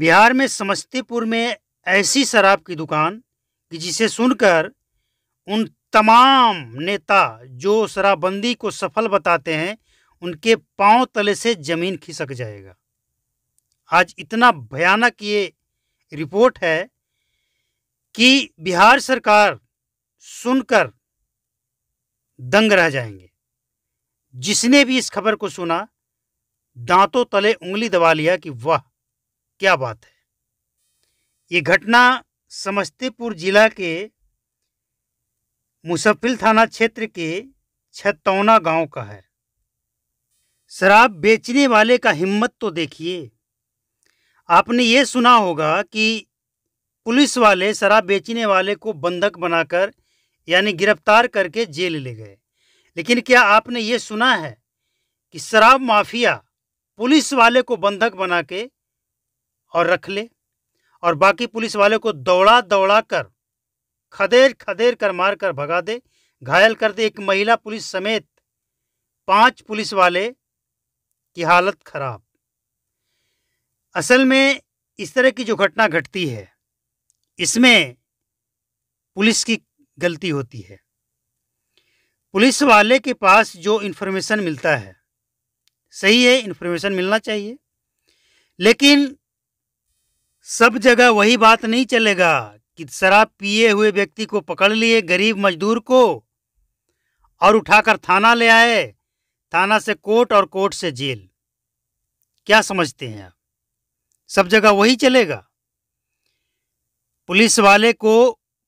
बिहार में समस्तीपुर में ऐसी शराब की दुकान कि जिसे सुनकर उन तमाम नेता जो शराबबंदी को सफल बताते हैं उनके पांव तले से जमीन खिसक जाएगा आज इतना भयानक ये रिपोर्ट है कि बिहार सरकार सुनकर दंग रह जाएंगे जिसने भी इस खबर को सुना दांतों तले उंगली दबा लिया कि वाह क्या बात है ये घटना समस्तीपुर जिला के मुसफिल थाना क्षेत्र के छतौना गांव का है शराब बेचने वाले का हिम्मत तो देखिए आपने ये सुना होगा कि पुलिस वाले शराब बेचने वाले को बंधक बनाकर यानी गिरफ्तार करके जेल ले गए लेकिन क्या आपने ये सुना है कि शराब माफिया पुलिस वाले को बंधक बना के और रख ले और बाकी पुलिस वाले को दौड़ा दौड़ा कर खदेर खदेर कर मार कर भगा दे घायल कर दे एक महिला पुलिस समेत पांच पुलिस वाले की हालत खराब असल में इस तरह की जो घटना घटती है इसमें पुलिस की गलती होती है पुलिस वाले के पास जो इन्फॉर्मेशन मिलता है सही है इन्फॉर्मेशन मिलना चाहिए लेकिन सब जगह वही बात नहीं चलेगा कि शराब पिए हुए व्यक्ति को पकड़ लिए गरीब मजदूर को और उठाकर थाना ले आए थाना से कोर्ट और कोर्ट से जेल क्या समझते हैं आप सब जगह वही चलेगा पुलिस वाले को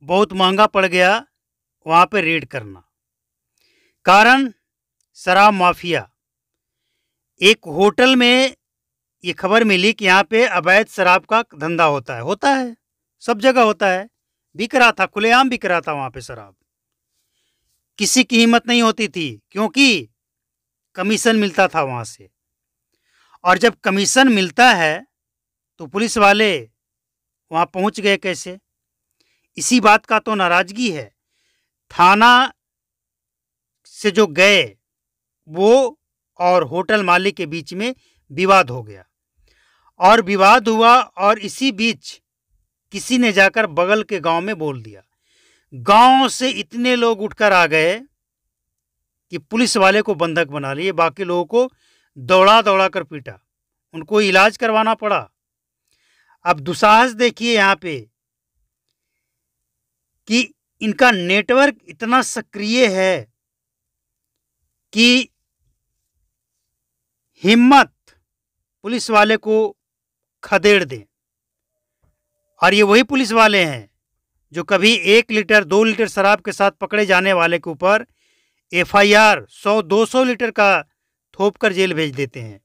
बहुत महंगा पड़ गया वहां पे रेड करना कारण शराब माफिया एक होटल में ये खबर मिली कि यहाँ पे अवैध शराब का धंधा होता है होता है सब जगह होता है बिक रहा था खुलेआम बिक रहा था वहाँ पे शराब किसी की हिम्मत नहीं होती थी क्योंकि कमीशन मिलता था वहाँ से और जब कमीशन मिलता है तो पुलिस वाले वहाँ पहुँच गए कैसे इसी बात का तो नाराज़गी है थाना से जो गए वो और होटल मालिक के बीच में विवाद हो गया और विवाद हुआ और इसी बीच किसी ने जाकर बगल के गांव में बोल दिया गांव से इतने लोग उठकर आ गए कि पुलिस वाले को बंधक बना लिए बाकी लोगों को दौड़ा दौड़ा कर पीटा उनको इलाज करवाना पड़ा अब दुसाहस देखिए यहाँ पे कि इनका नेटवर्क इतना सक्रिय है कि हिम्मत पुलिस वाले को खदेड़ दें और ये वही पुलिस वाले हैं जो कभी एक लीटर दो लीटर शराब के साथ पकड़े जाने वाले के ऊपर एफआईआर 100 200 लीटर का थोप कर जेल भेज देते हैं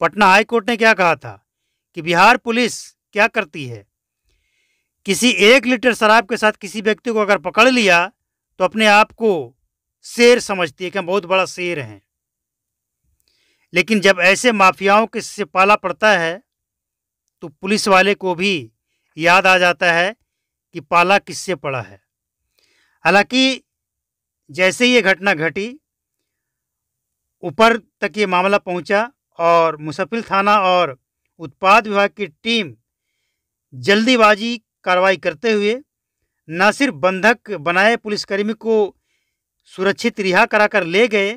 पटना हाई कोर्ट ने क्या कहा था कि बिहार पुलिस क्या करती है किसी एक लीटर शराब के साथ किसी व्यक्ति को अगर पकड़ लिया तो अपने आप को शेर समझती है कि बहुत बड़ा शेर हैं लेकिन जब ऐसे माफियाओं के से पाला पड़ता है तो पुलिस वाले को भी याद आ जाता है कि पाला किससे पड़ा है हालांकि जैसे ही ये घटना घटी ऊपर तक ये मामला पहुंचा और मुसफिल थाना और उत्पाद विभाग की टीम जल्दीबाजी कार्रवाई करते हुए न सिर्फ बंधक बनाए पुलिसकर्मी को सुरक्षित रिहा कराकर ले गए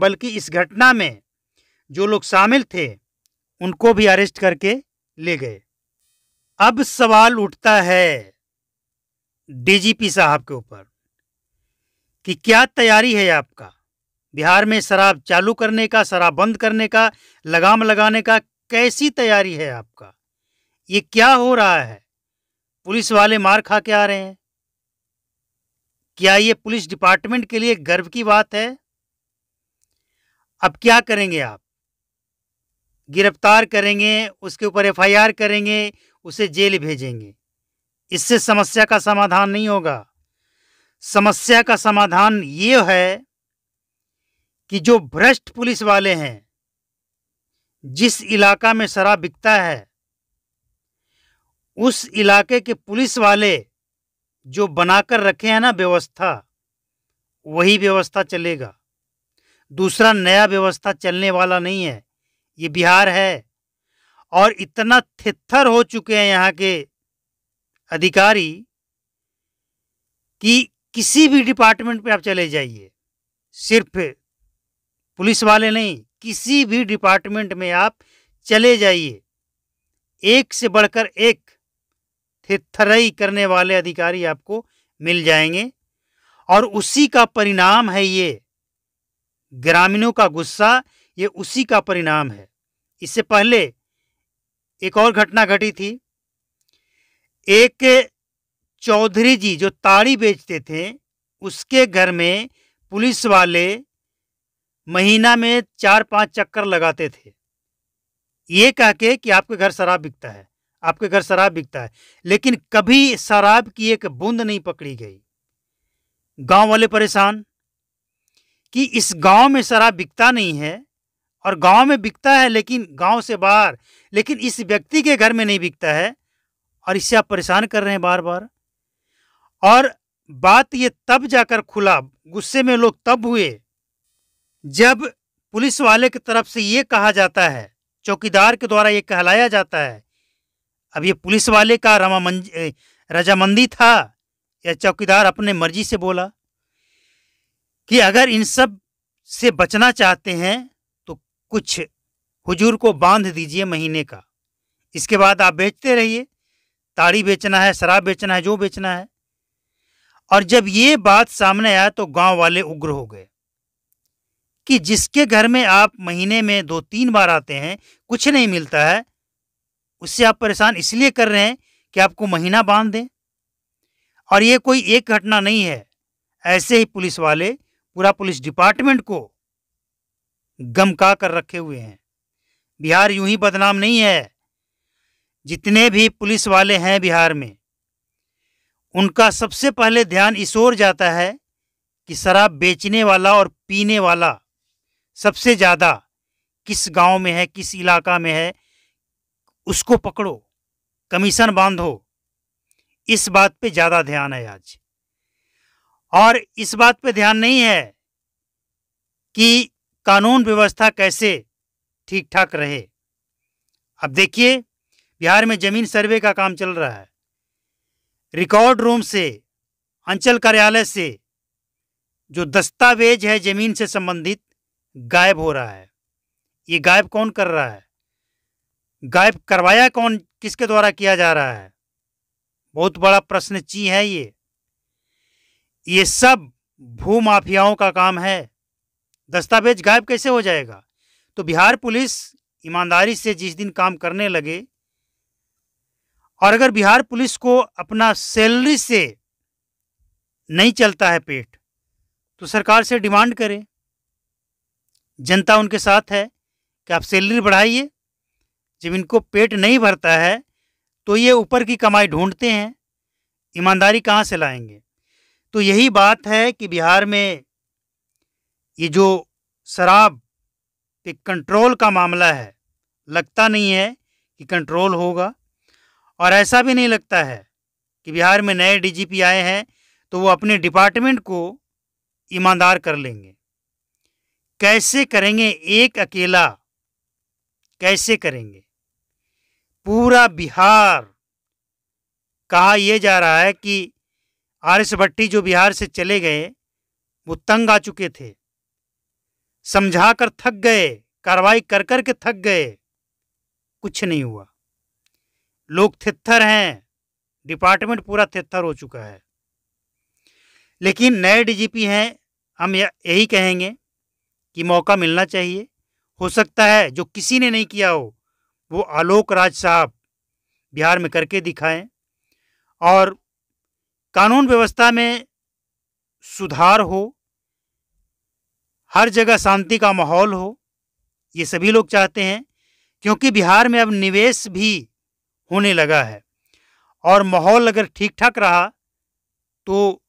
बल्कि इस घटना में जो लोग शामिल थे उनको भी अरेस्ट करके ले गए अब सवाल उठता है डीजीपी साहब के ऊपर कि क्या तैयारी है आपका बिहार में शराब चालू करने का शराब बंद करने का लगाम लगाने का कैसी तैयारी है आपका ये क्या हो रहा है पुलिस वाले मार खा के आ रहे हैं क्या ये पुलिस डिपार्टमेंट के लिए गर्व की बात है अब क्या करेंगे आप गिरफ्तार करेंगे उसके ऊपर एफआईआर करेंगे उसे जेल भेजेंगे इससे समस्या का समाधान नहीं होगा समस्या का समाधान ये है कि जो भ्रष्ट पुलिस वाले हैं जिस इलाका में शराब बिकता है उस इलाके के पुलिस वाले जो बनाकर रखे हैं ना व्यवस्था वही व्यवस्था चलेगा दूसरा नया व्यवस्था चलने वाला नहीं है ये बिहार है और इतना थित्थर हो चुके हैं यहाँ के अधिकारी कि किसी भी डिपार्टमेंट पे आप चले जाइए सिर्फ पुलिस वाले नहीं किसी भी डिपार्टमेंट में आप चले जाइए एक से बढ़कर एक थिथरई करने वाले अधिकारी आपको मिल जाएंगे और उसी का परिणाम है ये ग्रामीणों का गुस्सा ये उसी का परिणाम है इससे पहले एक और घटना घटी थी एक चौधरी जी जो ताड़ी बेचते थे उसके घर में पुलिस वाले महीना में चार पांच चक्कर लगाते थे ये कह के कि आपके घर शराब बिकता है आपके घर शराब बिकता है लेकिन कभी शराब की एक बूंद नहीं पकड़ी गई गांव वाले परेशान कि इस गांव में शराब बिकता नहीं है और गांव में बिकता है लेकिन गांव से बाहर लेकिन इस व्यक्ति के घर में नहीं बिकता है और इससे आप परेशान कर रहे हैं बार बार और बात ये तब जाकर खुला गुस्से में लोग तब हुए जब पुलिस वाले की तरफ से ये कहा जाता है चौकीदार के द्वारा ये कहलाया जाता है अब ये पुलिस वाले का मंज रजामंदी था या चौकीदार अपने मर्जी से बोला कि अगर इन सब से बचना चाहते हैं कुछ हुजूर को बांध दीजिए महीने का इसके बाद आप बेचते रहिए ताड़ी बेचना है शराब बेचना है जो बेचना है और जब ये बात सामने आया तो गांव वाले उग्र हो गए कि जिसके घर में आप महीने में दो तीन बार आते हैं कुछ नहीं मिलता है उससे आप परेशान इसलिए कर रहे हैं कि आपको महीना बांध दें और ये कोई एक घटना नहीं है ऐसे ही पुलिस वाले पूरा पुलिस डिपार्टमेंट को गमका कर रखे हुए हैं बिहार यूं ही बदनाम नहीं है जितने भी पुलिस वाले हैं बिहार में उनका सबसे पहले ध्यान इस ओर जाता है कि शराब बेचने वाला और पीने वाला सबसे ज़्यादा किस गांव में है किस इलाका में है उसको पकड़ो कमीशन बांधो इस बात पे ज़्यादा ध्यान है आज और इस बात पे ध्यान नहीं है कि कानून व्यवस्था कैसे ठीक ठाक रहे अब देखिए बिहार में जमीन सर्वे का काम चल रहा है रिकॉर्ड रूम से अंचल कार्यालय से जो दस्तावेज है जमीन से संबंधित गायब हो रहा है ये गायब कौन कर रहा है गायब करवाया कौन किसके द्वारा किया जा रहा है बहुत बड़ा प्रश्न ची है ये ये सब भूमाफियाओं का काम है दस्तावेज गायब कैसे हो जाएगा तो बिहार पुलिस ईमानदारी से जिस दिन काम करने लगे और अगर बिहार पुलिस को अपना सैलरी से नहीं चलता है पेट तो सरकार से डिमांड करें जनता उनके साथ है कि आप सैलरी बढ़ाइए जब इनको पेट नहीं भरता है तो ये ऊपर की कमाई ढूंढते हैं ईमानदारी कहाँ से लाएंगे तो यही बात है कि बिहार में ये जो शराब पे कंट्रोल का मामला है लगता नहीं है कि कंट्रोल होगा और ऐसा भी नहीं लगता है कि बिहार में नए डीजीपी आए हैं तो वो अपने डिपार्टमेंट को ईमानदार कर लेंगे कैसे करेंगे एक अकेला कैसे करेंगे पूरा बिहार कहा यह जा रहा है कि आर एस भट्टी जो बिहार से चले गए वो तंग आ चुके थे समझा कर थक गए कार्रवाई कर कर के थक गए कुछ नहीं हुआ लोग थित्थर हैं डिपार्टमेंट पूरा थित्थर हो चुका है लेकिन नए डीजीपी हैं हम यही कहेंगे कि मौका मिलना चाहिए हो सकता है जो किसी ने नहीं किया हो वो आलोक राज साहब बिहार में करके दिखाएं और कानून व्यवस्था में सुधार हो हर जगह शांति का माहौल हो ये सभी लोग चाहते हैं क्योंकि बिहार में अब निवेश भी होने लगा है और माहौल अगर ठीक ठाक रहा तो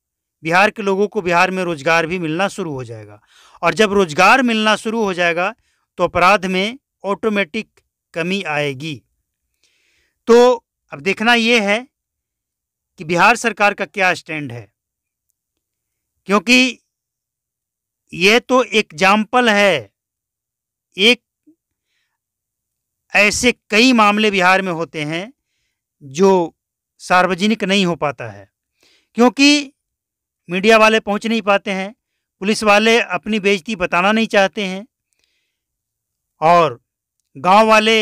बिहार के लोगों को बिहार में रोज़गार भी मिलना शुरू हो जाएगा और जब रोज़गार मिलना शुरू हो जाएगा तो अपराध में ऑटोमेटिक कमी आएगी तो अब देखना ये है कि बिहार सरकार का क्या स्टैंड है क्योंकि ये तो एग्जाम्पल है एक ऐसे कई मामले बिहार में होते हैं जो सार्वजनिक नहीं हो पाता है क्योंकि मीडिया वाले पहुंच नहीं पाते हैं पुलिस वाले अपनी बेजती बताना नहीं चाहते हैं और गांव वाले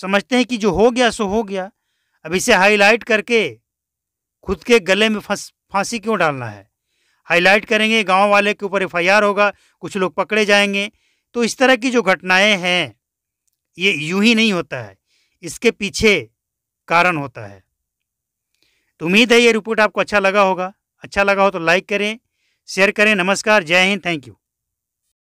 समझते हैं कि जो हो गया सो हो गया अब इसे हाईलाइट करके खुद के गले में फांसी क्यों डालना है हाईलाइट करेंगे गांव वाले के ऊपर एफआईआर होगा कुछ लोग पकड़े जाएंगे तो इस तरह की जो घटनाएं हैं ये यूं ही नहीं होता है इसके पीछे कारण होता है तो उम्मीद है ये रिपोर्ट आपको अच्छा लगा होगा अच्छा लगा हो तो लाइक करें शेयर करें नमस्कार जय हिंद थैंक यू